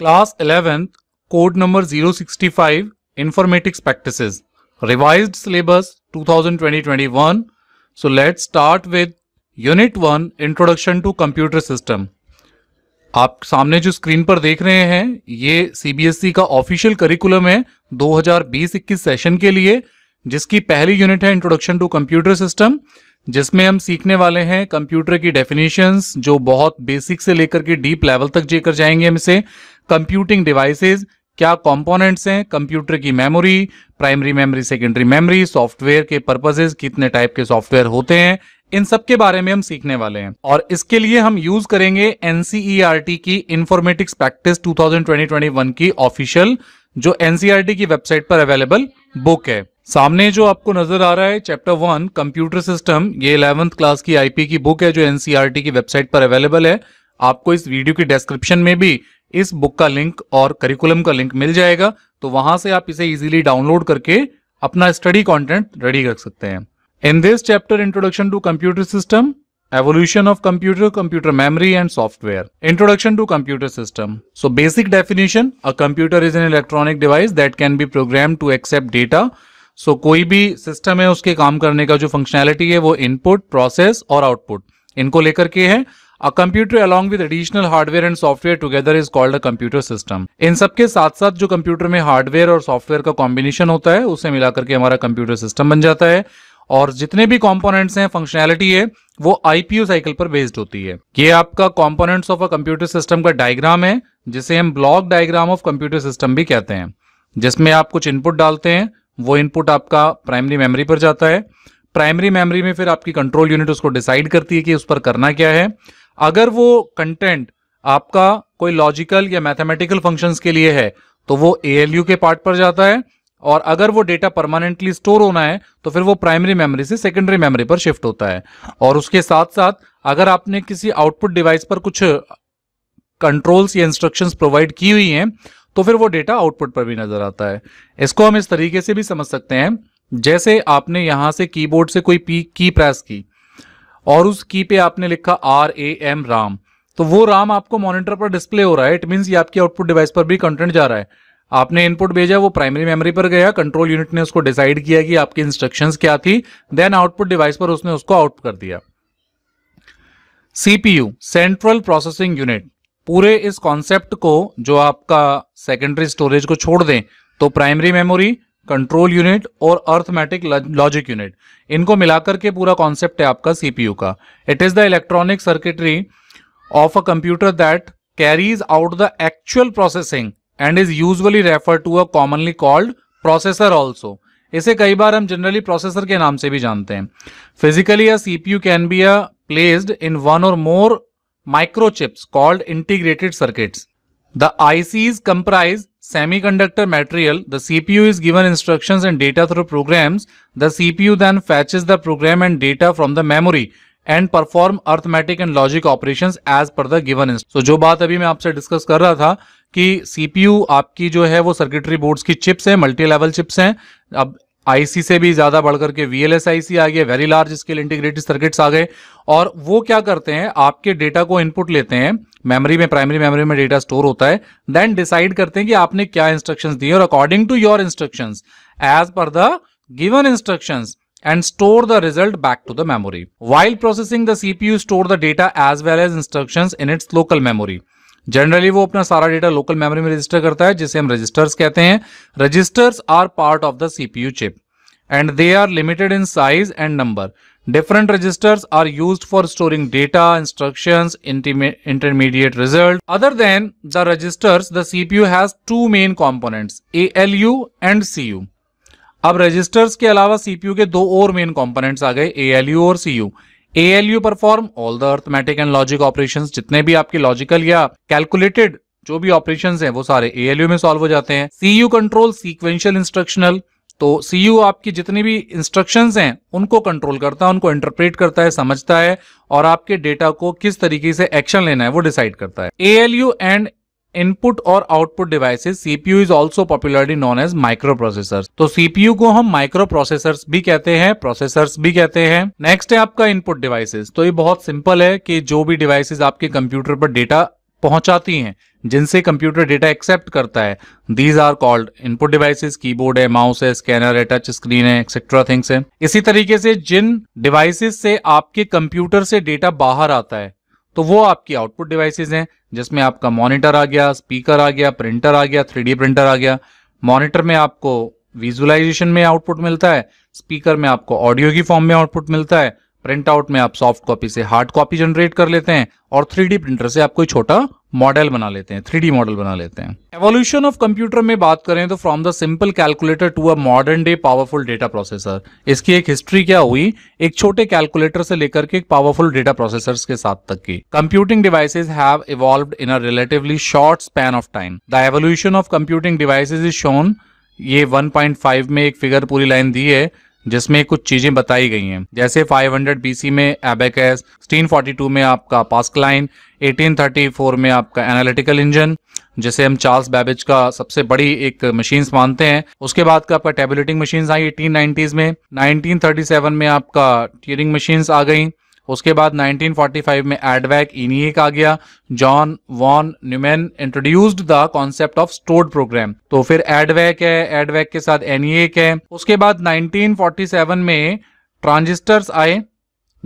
Class 11th, code number 065, informatics Practices, revised syllabus 2020-21. So let's start with unit one introduction to computer system आप सामने जो screen पर देख रहे हैं ये सीबीएसई e का ऑफिशियल करिकुलम है 2020-21 सेशन के लिए जिसकी पहली यूनिट है इंट्रोडक्शन टू कंप्यूटर सिस्टम जिसमें हम सीखने वाले हैं कंप्यूटर की डेफिनेशंस जो बहुत बेसिक से लेकर के डीप लेवल तक जेकर जाएंगे हम इसे कंप्यूटिंग डिवाइसेज क्या कंपोनेंट्स हैं कंप्यूटर की memory primary memory secondary memory software के पर्पजेज कितने टाइप के सॉफ्टवेयर होते हैं इन सब के बारे में हम सीखने वाले हैं और इसके लिए हम यूज करेंगे एनसीईआरटी e की इन्फॉर्मेटिक्स प्रैक्टिस 2020-2021 की ऑफिशियल जो एनसीईआरटी e की वेबसाइट पर अवेलेबल बुक है सामने जो आपको नजर आ रहा है चैप्टर वन कंप्यूटर सिस्टम ये इलेवंथ क्लास की आईपी की बुक है जो एनसीआर e की वेबसाइट पर अवेलेबल है आपको इस वीडियो की डिस्क्रिप्शन में भी इस बुक का लिंक और करिकुलम का लिंक मिल जाएगा तो वहां से आप इसे इजीली डाउनलोड करके अपना स्टडी कंटेंट रेडी कर सकते हैं in this chapter introduction to computer system evolution of computer computer memory and software introduction to computer system so basic definition a computer is an electronic device that can be program to accept data so कोई भी system है उसके काम करने का जो functionality है वो इनपुट प्रोसेस और आउटपुट इनको लेकर के है A computer along with additional hardware and software together is called a computer system. इन सब के साथ साथ जो कंप्यूटर में हार्डवेयर और सॉफ्टवेयर का कॉम्बिनेशन होता है उसे मिलाकर के हमारा कंप्यूटर सिस्टम बन जाता है और जितने भी कॉम्पोनेंट्स हैं फंक्शनैलिटी है वो आईपीयू साइकिल पर बेस्ड होती है ये आपका components of a computer system का डायग्राम है जिसे हम block diagram of computer system भी कहते हैं जिसमें आप कुछ इनपुट डालते हैं वो इनपुट आपका प्राइमरी मेमोरी पर जाता है प्राइमरी मेमोरी में फिर आपकी कंट्रोल यूनिट उसको डिसाइड करती है कि उस पर करना क्या है अगर वो कंटेंट आपका कोई लॉजिकल या मैथमेटिकल फंक्शंस के लिए है तो वो ए के पार्ट पर जाता है और अगर वो डेटा परमानेंटली स्टोर होना है तो फिर वो प्राइमरी मेमोरी से सेकेंडरी मेमोरी पर शिफ्ट होता है और उसके साथ साथ अगर आपने किसी आउटपुट डिवाइस पर कुछ कंट्रोल्स या इंस्ट्रक्शंस प्रोवाइड की हुई हैं तो फिर वो डेटा आउटपुट पर भी नजर आता है इसको हम इस तरीके से भी समझ सकते हैं जैसे आपने यहां से कीबोर्ड से कोई पी की प्रेस की और उस की पे आपने लिखा आर ए एम राम तो वो राम आपको मॉनिटर पर डिस्प्ले हो रहा है इट मीन्स ये आपकी आउटपुट डिवाइस पर भी कंटेंट जा रहा है आपने इनपुट भेजा वो प्राइमरी मेमोरी पर गया कंट्रोल यूनिट ने उसको डिसाइड किया कि आपकी इंस्ट्रक्शंस क्या थी देन आउटपुट डिवाइस पर उसने उसको आउट कर दिया सीपीयू सेंट्रल प्रोसेसिंग यूनिट पूरे इस कॉन्सेप्ट को जो आपका सेकेंडरी स्टोरेज को छोड़ दें तो प्राइमरी मेमोरी कंट्रोल यूनिट और अर्थमेटिक लॉजिक यूनिट इनको मिलाकर के पूरा कॉन्सेप्ट है आपका सीपीयू का it is the electronic circuitry of a computer that carries out the actual processing and is usually refer to a commonly called processor also इसे कई बार हम जनरली प्रोसेसर के नाम से भी जानते हैं physically a CPU can be a placed in one or more microchips called integrated circuits The ICs comprise semiconductor material. The CPU is given instructions and data through programs. The CPU then fetches the program and data from the memory and perform arithmetic and logic operation as per the given so जो बात अभी मैं आपसे discuss कर रहा था कि CPU आपकी जो है वो सर्किटरी बोर्ड्स की चिप्स है मल्टी लेवल चिप्स हैं अब आईसी से भी ज्यादा बढ़कर के आई सी आ गए very large scale integrated circuits आ गए और वो क्या करते हैं आपके डेटा को इनपुट लेते हैं मेमोरी में प्राइमरी मेमोरी में डेटा स्टोर होता है देन डिसाइड करते हैं कि आपने क्या इंस्ट्रक्शन दिए और according to your instruction as per the given instruction and store the result back to the memory while processing the CPU store the data as well as instruction in its local memory generally वो अपना सारा data local memory में register करता है जिसे हम registers कहते हैं registers are part of the CPU chip and they are limited in size and number different registers are use for storing data instruction intermediate result other than the registers the CPU has two main component A L U and C U अब registers के अलावा CPU के दो और main components आ गए ए L U और C U A L U perform all the arithmetic and logic operation जितने भी आपके लॉजिकल या कैलकुलेटेड जो भी ऑपरेशन है वो सारे ए एल यू में सॉल्व हो जाते हैं C U control sequential instructional तो सी यू आपकी जितनी भी इंस्ट्रक्शंस हैं उनको कंट्रोल करता है उनको इंटरप्रेट करता है समझता है और आपके डेटा को किस तरीके से एक्शन लेना है वो डिसाइड करता है A L U and input और output devices CPU is also popularly known as micro processor तो सीपीयू को हम माइक्रो प्रोसेसर भी कहते हैं प्रोसेसर भी कहते हैं नेक्स्ट है आपका इनपुट डिवाइसेज तो ये बहुत सिंपल है कि जो भी डिवाइसेज आपके कंप्यूटर पर डेटा पहुंचाती हैं जिनसे कंप्यूटर डेटा एक्सेप्ट करता है दीज आर कॉल्ड इनपुट की कीबोर्ड है माउस है स्कैनर है टच स्क्रीन है एक्सेट्रा थिंग्स है इसी तरीके से जिन डिवाइसेज से आपके कंप्यूटर से डेटा बाहर आता है तो वो आपकी आउटपुट डिवाइसेज हैं जिसमें आपका मॉनिटर आ गया स्पीकर आ गया प्रिंटर आ गया थ्री प्रिंटर आ गया मॉनिटर में आपको विजुअलाइजेशन में आउटपुट मिलता है स्पीकर में आपको ऑडियो की फॉर्म में आउटपुट मिलता है प्रिंट आउट में आप सॉफ्ट कॉपी से हार्ड कॉपी जनरेट कर लेते हैं और थ्री प्रिंटर से आप कोई छोटा मॉडल बना लेते हैं थ्री मॉडल बना लेते हैं एवोल्यूशन ऑफ कंप्यूटर में बात करें तो from the simple calculator to a modern day powerful data processor इसकी एक हिस्ट्री क्या हुई एक छोटे कैलकुलेटर से लेकर के एक पावरफुल डेटा प्रोसेसर्स के साथ तक की computing devices have evolve in a relatively short span of time the evolution of computing devices is shown ये 1.5 में एक फिगर पूरी लाइन दी है जिसमें कुछ चीजें बताई गई हैं जैसे 500 हंड्रेड बीसी में फोर्टी 1642 में आपका पास्कलाइन 1834 में आपका एनालिटिकल इंजन जिसे हम चार्ल्स बैबेज का सबसे बड़ी एक मशीन मानते हैं उसके बाद का आपका टेबुलेटिंग मशीन आई एटीन में नाइनटीन में आपका टीयरिंग मशीन आ गई उसके बाद 1945 में एडवैक इनिक आ गया John von Neumann introduced the concept of stored program तो फिर एडवैक है एडवैक के साथ एनईक है उसके बाद 1947 में ट्रांजिस्टर्स आए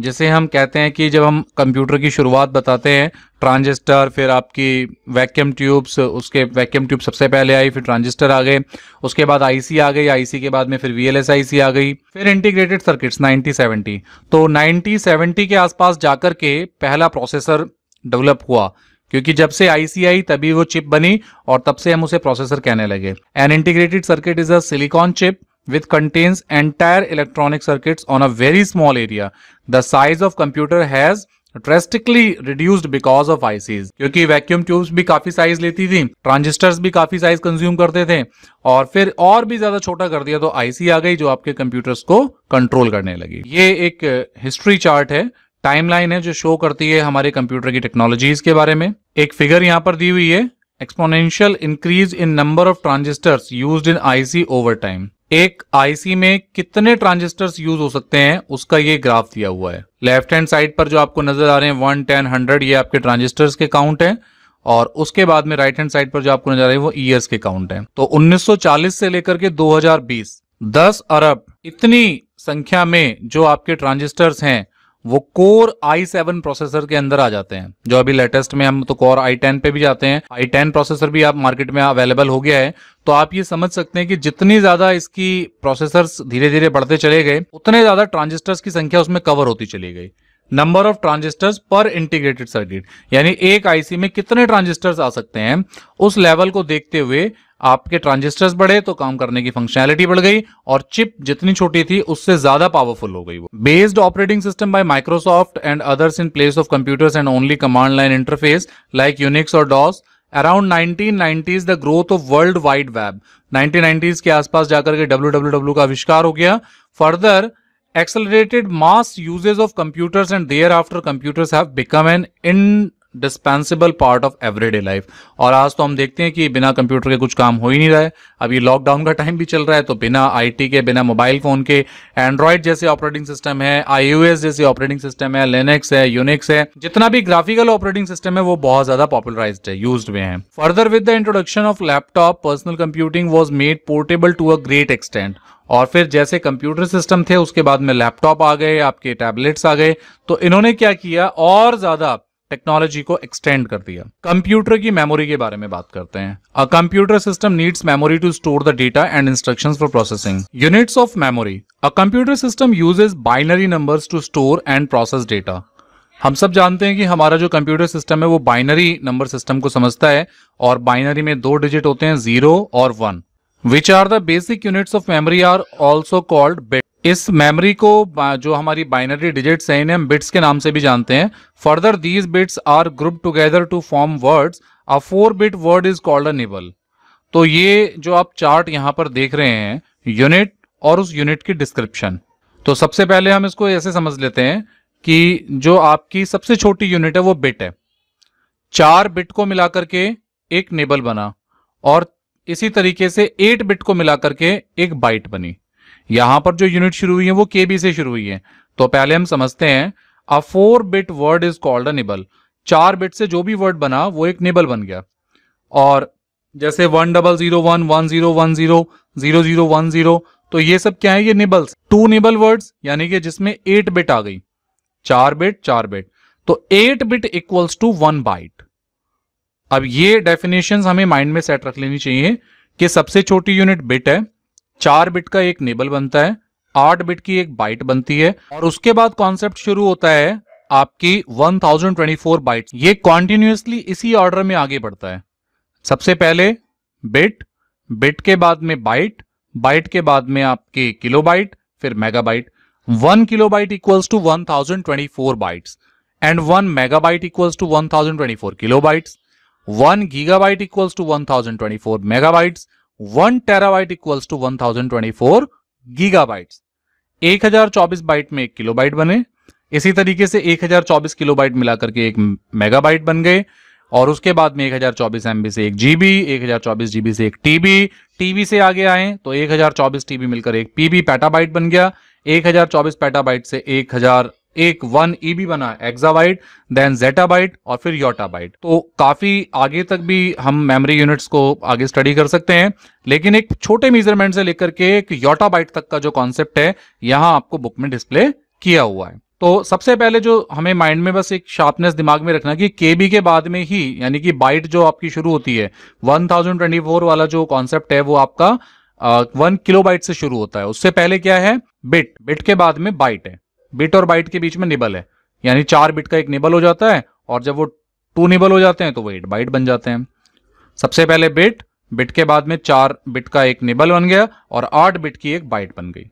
जिसे हम कहते हैं कि जब हम कंप्यूटर की शुरुआत बताते हैं ट्रांजिस्टर फिर आपकी वैक्यूम ट्यूब्स उसके वैक्यूम ट्यूब सबसे पहले आई फिर ट्रांजिस्टर आ गए उसके बाद आईसी आ गई आईसी के बाद में फिर वीएलएस आ गई फिर इंटीग्रेटेड सर्किट्स 9070 तो 9070 के आसपास जाकर के पहला प्रोसेसर डेवलप हुआ क्योंकि जब से आईसी आई तभी वो चिप बनी और तब से हम उसे प्रोसेसर कहने लगे an integrated circuit is a silicon chip which contains entire electronic circuits on a very small area. The size of computer has drastically reduced because of ICs. क्योंकि वैक्यूम ट्यूब्स भी काफी साइज लेती थी transistors भी काफी size consume करते थे और फिर और भी ज्यादा छोटा कर दिया तो आईसी आ गई जो आपके कंप्यूटर्स को कंट्रोल करने लगी ये एक हिस्ट्री चार्ट है टाइमलाइन है जो शो करती है हमारे कंप्यूटर की टेक्नोलॉजीज के बारे में एक फिगर यहाँ पर दी हुई है exponential increase in number of transistors use in IC over time एक आईसी में कितने ट्रांजिस्टर्स यूज हो सकते हैं उसका ये ग्राफ दिया हुआ है लेफ्ट हैंड साइड पर जो आपको नजर आ रहे हैं वन टेन हंड्रेड ये आपके ट्रांजिस्टर्स के काउंट हैं और उसके बाद में राइट हैंड साइड पर जो आपको नजर आ रहे हैं वो ईयर्स के काउंट हैं तो 1940 से लेकर के 2020 10 अरब इतनी संख्या में जो आपके ट्रांजिस्टर्स हैं वो कोर i7 प्रोसेसर के अंदर आ जाते हैं जो अभी लेटेस्ट में हम तो कोर i10 पे भी जाते हैं i10 प्रोसेसर भी आप मार्केट में अवेलेबल हो गया है तो आप ये समझ सकते हैं कि जितनी ज्यादा इसकी प्रोसेसर्स धीरे धीरे बढ़ते चले गए उतने ज्यादा ट्रांजिस्टर्स की संख्या उसमें कवर होती चली गई नंबर ऑफ ट्रांजिस्टर्स पर इंटीग्रेटेड सर्किट यानी एक आईसी में कितने ट्रांजिस्टर्स आ सकते हैं उस लेवल को देखते हुए आपके ट्रांजिस्टर्स बढ़े तो काम करने की फंक्शनैलिटी बढ़ गई और चिप जितनी छोटी थी उससे ज्यादा पावरफुल हो गई वो based operating system by Microsoft and others in place of computers and only command line interface like Unix और DOS around nineteen nineties the growth of world wide web nineties के आसपास जाकर के डब्ल्यू डब्ल्यू डब्ल्यू का आविष्कार हो गया further accelerated mass usages of computers and thereafter computers have become an indispensable part of everyday life और आज तो हम देखते हैं कि बिना कंप्यूटर के कुछ काम हो ही नहीं रहा है अब ये लॉकडाउन का टाइम भी चल रहा है तो बिना आईटी के बिना मोबाइल फोन के एंड्रॉयड जैसे ऑपरेटिंग सिस्टम है आईओएस जैसे ऑपरेटिंग सिस्टम है लेनेक्स है यूनिक्स है जितना भी ग्राफिकल ऑपरेटिंग सिस्टम है वो बहुत ज्यादा पॉपुलराइज है यूज हुए हैं further with the introduction of laptop personal computing was made portable to a great extent और फिर जैसे कंप्यूटर सिस्टम थे उसके बाद में लैपटॉप आ गए आपके टैबलेट्स आ गए तो इन्होंने क्या किया और ज्यादा टेक्नोलॉजी को एक्सटेंड कर दिया कंप्यूटर की मेमोरी के बारे में बात करते हैं a computer system needs memory to store the data and instructions for processing units of memory a computer system uses binary numbers to store and process data हम सब जानते हैं कि हमारा जो कंप्यूटर सिस्टम है वो बाइनरी नंबर सिस्टम को समझता है और बाइनरी में दो डिजिट होते हैं जीरो और one which are the basic units of memory are also called bit इस मेमोरी को जो हमारी बाइनरी डिजिट्स हैं इन्हें हम बिट्स के नाम से भी जानते हैं further these bits are group together to form words a four bit word is called a nibble तो ये जो आप चार्ट यहाँ पर देख रहे हैं यूनिट और उस यूनिट की डिस्क्रिप्शन तो सबसे पहले हम इसको ऐसे समझ लेते हैं कि जो आपकी सबसे छोटी यूनिट है वो बिट है चार बिट को मिलाकर के एक नेबल बना और इसी तरीके से एट बिट को मिलाकर के एक बाइट बनी यहां पर जो यूनिट शुरू हुई है वो के बी से शुरू हुई है तो पहले हम समझते हैं a four bit word is called a nibble चार बिट से जो भी वर्ड बना वो एक निबल बन गया और जैसे one double zero one one zero one zero zero zero one zero तो ये सब क्या है ये निबल्स टू निबल वर्ड्स यानी कि जिसमें एट बिट आ गई चार बिट चार बिट तो eight bit equals to one byte अब ये डेफिनेशन हमें माइंड में सेट रख लेनी चाहिए कि सबसे छोटी यूनिट बिट है चार बिट का एक नेबल बनता है आठ बिट की एक बाइट बनती है और उसके बाद कॉन्सेप्ट शुरू होता है आपकी 1024 बाइट ये कॉन्टिन्यूसली इसी ऑर्डर में आगे बढ़ता है सबसे पहले बिट बिट के बाद में बाइट बाइट के बाद में आपके किलोबाइट फिर megabyte one kilobyte equals to 1024 bytes and one megabyte equals to 1024 kilobytes one gigabyte equals to 1024 megabytes one terabyte equals to one thousand twenty four gigabyte एक हजार चौबीस बाइट में एक किलो बाइट बने इसी तरीके से एक हजार चौबीस किलो बाइट मिलाकर के एक मेगा बाइट बन गए और उसके बाद में एक हजार चौबीस एमबी से एक जीबी एक हजार चौबीस जीबी से एक टीबी टीबी से आगे आए तो एक हजार चौबीस टीबी मिलकर एक पीबी पैटाबाइट बन गया एक हजार चौबीस पैटाबाइट से एक हजार एक वन ई e भी बना एक्साबाइट देन जेटाबाइट और फिर योटाबाइट तो काफी आगे तक भी हम मेमोरी यूनिट्स को आगे स्टडी कर सकते हैं लेकिन एक छोटे मेजरमेंट से लेकर के एक योटाबाइट तक का जो कॉन्सेप्ट है यहां आपको बुक में डिस्प्ले किया हुआ है तो सबसे पहले जो हमें माइंड में बस एक शार्पनेस दिमाग में रखना कि के बी के बाद में ही यानी कि बाइट जो आपकी शुरू होती है 1024 वाला जो कॉन्सेप्ट है वो आपका वन किलो बाइट से शुरू होता है उससे पहले क्या है बिट बिट के बाद में बाइट है बिट और बाइट के बीच में निबल है यानी चार बिट का एक निबल हो जाता है और जब वो टू निबल हो जाते हैं तो वो एट बाइट बन जाते हैं सबसे पहले बिट बिट के बाद में चार बिट का एक निबल बन गया और आठ बिट की एक बाइट बन गई